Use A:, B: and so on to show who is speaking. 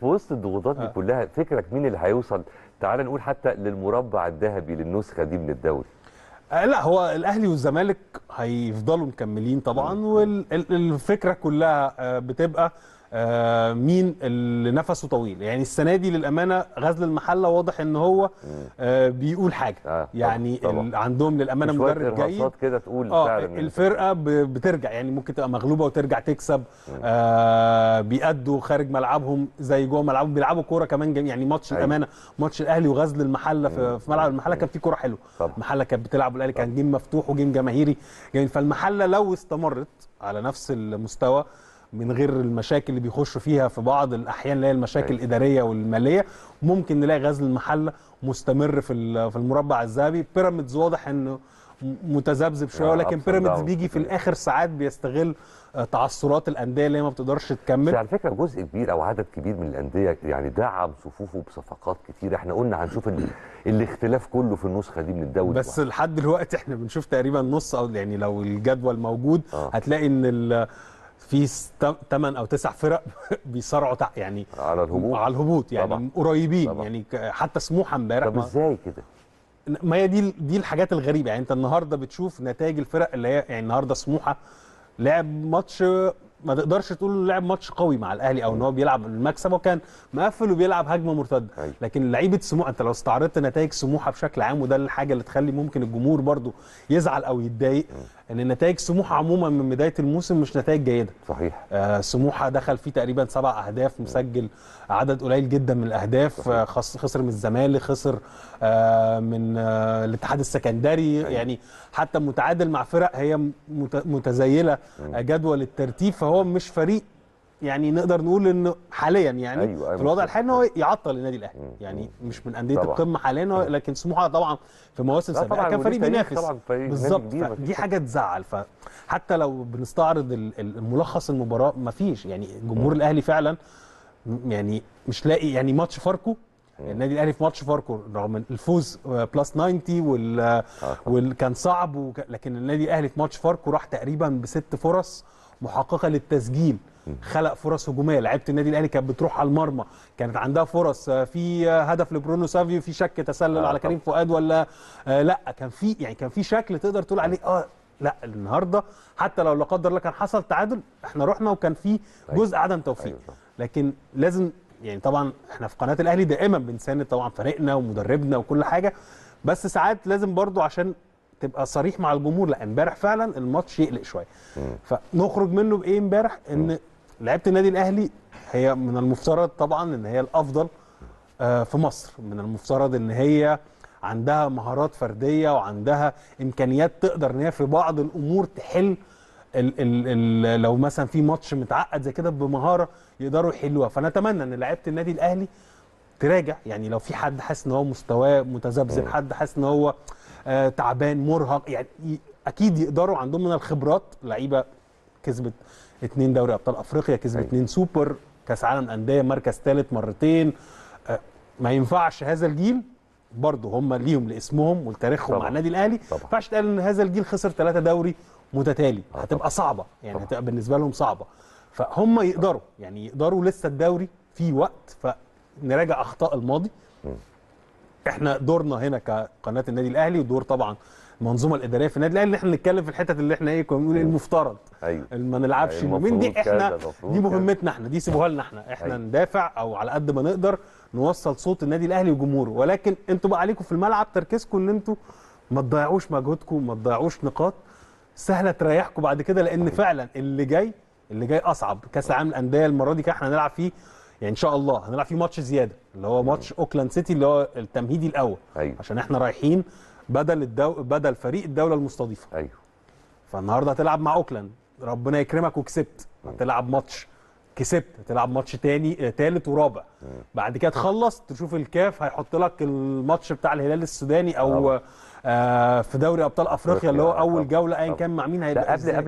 A: في وسط الضغوطات دي آه. كلها فكرك مين اللي هيوصل تعال نقول حتى للمربع الذهبي للنسخه دي من الدوري آه لا هو الاهلي والزمالك هيفضلوا مكملين طبعا والفكره كلها آه، بتبقى آه، مين اللي نفسه طويل يعني السنه دي للامانه غزل المحله واضح ان هو آه، بيقول حاجه آه، يعني طبعا. عندهم للامانه مدرب جيد كده تقول آه يعني. الفرقه بترجع يعني ممكن تبقى مغلوبه وترجع تكسب آه بيأدوا خارج ملعبهم زي جوه ملعبهم بيلعبوا كوره كمان جميل يعني ماتش أيوه. الامانه ماتش الاهلي وغزل المحله في, في ملعب المحله كان فيه كوره حلوه المحله كانت بتلعب والاهلي كان جيم مفتوح وجيم جماهيري يعني فالمحله لو استمرت على نفس المستوى من غير المشاكل اللي بيخشوا فيها في بعض الاحيان اللي هي المشاكل أيوة. الاداريه والماليه ممكن نلاقي غزل المحله مستمر في في المربع الذهبي بيراميدز واضح انه متذبذب شويه آه، ولكن بيراميدز بيجي في الاخر ساعات بيستغل آه، تعثرات الانديه اللي هي ما بتقدرش تكمل على فكره جزء كبير او عدد كبير من الانديه يعني دعم صفوفه بصفقات كتير احنا قلنا هنشوف الاختلاف كله في النسخه دي من الدوري بس لحد دلوقتي احنا بنشوف تقريبا نص او يعني لو الجدول موجود آه. هتلاقي ان في ثمان او تسع فرق بيصارعوا يعني على الهبوط على الهبوط يعني طبعا. قريبين طبعا. يعني حتى سموحه امبارح طب ازاي كده؟ ما هي دي دي الحاجات الغريبه يعني انت النهارده بتشوف نتائج الفرق اللي هي يعني النهارده سموحه لعب ماتش ما تقدرش تقول لعب ماتش قوي مع الاهلي او ان هو بيلعب المكسب وكان مقفل وبيلعب هجمه مرتده أيوة. لكن لعيبه سموحه انت لو استعرضت نتائج سموحه بشكل عام وده الحاجه اللي تخلي ممكن الجمهور برضو يزعل او يتضايق ان نتائج سموحه عموما من بدايه الموسم مش نتائج جيده صحيح آه سموحه دخل فيه تقريبا سبع اهداف مسجل عدد قليل جدا من الاهداف آه خسر من الزمالك خسر آه من آه الاتحاد السكندري يعني حتى متعادل مع فرق هي متزيله آه، جدول الترتيب فهو مش فريق يعني نقدر نقول انه حاليا يعني أيوة أيوة في الوضع الحالي ان هو يعطل النادي الاهلي يعني مش من انديه القمه حاليا لكن سموحه طبعا في مواسم سابقه كان فريق بينافس بالظبط دي حاجه تزعل فحتى لو بنستعرض الملخص المباراه ما فيش يعني جمهور الاهلي فعلا يعني مش لاقي يعني ماتش فاركو النادي الاهلي في ماتش فاركو رغم الفوز بلس آه، 90 وال آه، وكان صعب وك... لكن النادي الاهلي في ماتش فاركو راح تقريبا بست فرص محققه للتسجيل خلق فرص هجوميه لعيبه النادي الاهلي كانت بتروح على المرمى كانت عندها فرص آه، في هدف لبرونو سافيو في شك تسلل آه على كريم فؤاد ولا آه لا كان في يعني كان في شكل تقدر تقول عليه اه لا النهارده حتى لو لا قدر الله كان حصل تعادل احنا رحنا وكان في أيوة. جزء عدم توفيق أيوة لكن لازم يعني طبعا احنا في قناه الاهلي دائما بنساند طبعا فريقنا ومدربنا وكل حاجه بس ساعات لازم برضو عشان تبقى صريح مع الجمهور لا امبارح فعلا الماتش يقلق شويه فنخرج منه بايه امبارح ان لعيبه النادي الاهلي هي من المفترض طبعا ان هي الافضل آه، في مصر من المفترض ان هي عندها مهارات فرديه وعندها امكانيات تقدر ان هي في بعض الامور تحل الـ الـ الـ لو مثلا في ماتش متعقد زي كده بمهاره يقدروا يحلوها فنتمنى ان لعيبه النادي الاهلي تراجع يعني لو في حد حاسس ان هو مستواه متذبذب حد حاسس ان هو آه، تعبان مرهق يعني اكيد يقدروا عندهم من الخبرات لعيبه كسبت اثنين دوري ابطال افريقيا كسبت اثنين أيوة. سوبر كاس عالم انديه مركز ثالث مرتين آه، ما ينفعش هذا الجيل برضه هم ليهم لاسمهم ولتاريخهم مع النادي الاهلي ما ينفعش تقال ان هذا الجيل خسر ثلاثه دوري متتالي آه هتبقى طبعا. صعبه يعني طبعا. هتبقى بالنسبه لهم صعبه فهم يقدروا يعني يقدروا لسه الدوري في وقت فنراجع اخطاء الماضي م. احنا دورنا هنا كقناه النادي الاهلي ودور طبعا المنظومه الاداريه في النادي الاهلي اللي احنا نتكلم في الحتت اللي احنا ايه كنا بنقول إيه، أيوه. المفترض ايوه ما نلعبش أيوة. من دي احنا دي مهمتنا احنا دي سيبوها لنا احنا احنا أيوة. ندافع او على قد ما نقدر نوصل صوت النادي الاهلي وجمهوره ولكن انتوا بقى عليكم في الملعب تركيزكم ان انتوا ما تضيعوش مجهودكم ما تضيعوش نقاط سهله تريحكم بعد كده لان أيوه. فعلا اللي جاي اللي جاي اصعب كاس العالم الانديه المره دي احنا هنلعب فيه يعني ان شاء الله هنلعب فيه ماتش زياده اللي هو ماتش اوكلاند سيتي اللي هو التمهيدي الاول أيوه. عشان احنا رايحين بدل الدو... بدل فريق الدوله المستضيفه ايوه فالنهارده هتلعب مع اوكلاند ربنا يكرمك وكسبت هتلعب ماتش كسبت هتلعب ماتش تاني آه، تالت ورابع مم. بعد كده تخلص تشوف الكاف هيحط لك الماتش بتاع الهلال السوداني او آه في دوري ابطال افريقيا اللي هو اول جوله ايا كان مع مين هيبقى